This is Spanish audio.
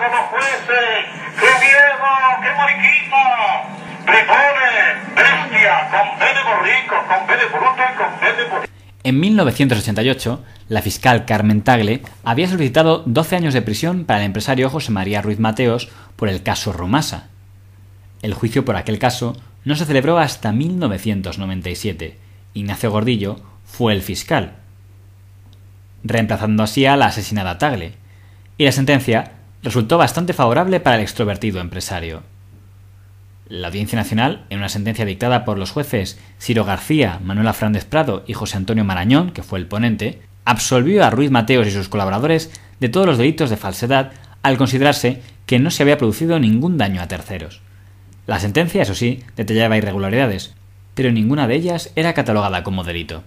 y En 1988, la fiscal Carmen Tagle había solicitado 12 años de prisión para el empresario José María Ruiz Mateos por el caso Romasa. El juicio por aquel caso no se celebró hasta 1997. Ignacio Gordillo fue el fiscal, reemplazando así a la asesinada Tagle, y la sentencia resultó bastante favorable para el extrovertido empresario. La Audiencia Nacional, en una sentencia dictada por los jueces Ciro García, Manuela Frández Prado y José Antonio Marañón, que fue el ponente, absolvió a Ruiz Mateos y sus colaboradores de todos los delitos de falsedad al considerarse que no se había producido ningún daño a terceros. La sentencia, eso sí, detallaba irregularidades, pero ninguna de ellas era catalogada como delito.